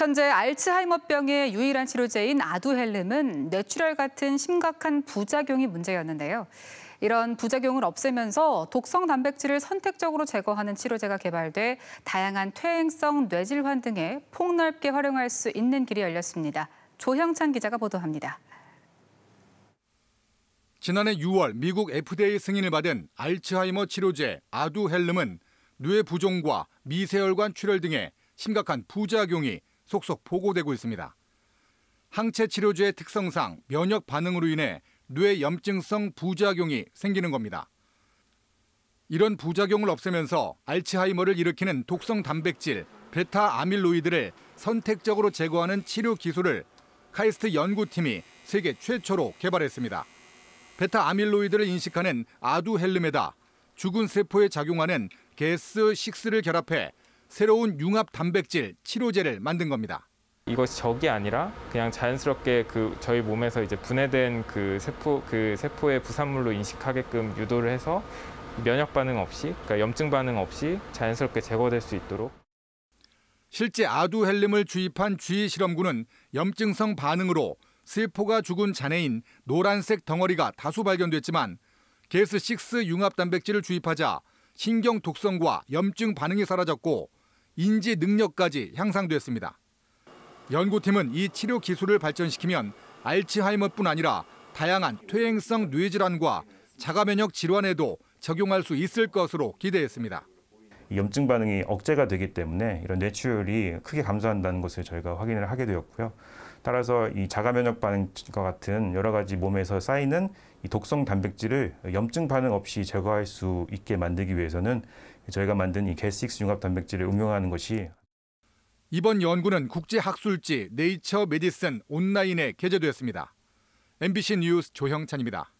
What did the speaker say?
현재 알츠하이머병의 유일한 치료제인 아두헬름은 뇌출혈 같은 심각한 부작용이 문제였는데요. 이런 부작용을 없애면서 독성 단백질을 선택적으로 제거하는 치료제가 개발돼 다양한 퇴행성 뇌질환 등에 폭넓게 활용할 수 있는 길이 열렸습니다. 조형찬 기자가 보도합니다. 지난해 6월 미국 FDA 승인을 받은 알츠하이머 치료제 아두헬름은 뇌 부종과 미세혈관 출혈 등의 심각한 부작용이 속속 보고되고 있습니다. 항체 치료제의 특성상 면역 반응으로 인해 뇌 염증성 부작용이 생기는 겁니다. 이런 부작용을 없애면서 알츠하이머를 일으키는 독성 단백질 베타 아밀로이드를 선택적으로 제거하는 치료 기술을 카이스트 연구팀이 세계 최초로 개발했습니다. 베타 아밀로이드를 인식하는 아두헬름에다 죽은 세포에 작용하는 게스 6를 결합해 새로운 융합 단백질 치료제를 만든 겁니다. 이것이 적이 아니라 그냥 자연스럽게 그 저희 몸에서 이제 분해된 그 세포 그 세포의 부산물로 인식하게끔 유도를 해서 면역 반응 없이 그러니까 염증 반응 없이 자연스럽게 제거될 수 있도록 실제 아두헬름을 주입한 주의 실험군은 염증성 반응으로 세포가 죽은 잔해인 노란색 덩어리가 다수 발견됐지만 게스6 융합 단백질을 주입하자 신경 독성과 염증 반응이 사라졌고 인지 능력까지 향상됐습니다. 연구팀은 이 치료 기술을 발전시키면 알츠하이머뿐 아니라 다양한 퇴행성 뇌질환과 자가면역 질환에도 적용할 수 있을 것으로 기대했습니다. 염증 반응이 억제가 되기 때문에 이런 뇌출혈이 크게 감소한다는 것을 저희가 확인을 하게 되었고요. 따라서 이 자가 면역 반응과 같은 여러 가지 몸에서 쌓이는 이 독성 단백질을 염증 반응 없이 제거할 수 있게 만들기 위해서는 저희가 만든 이 게식스 융합 단백질을 응용하는 것이 이번 연구는 국제 학술지 네이처 메디슨 온라인에 게재되었습니다. MBC 뉴스 조형찬입니다.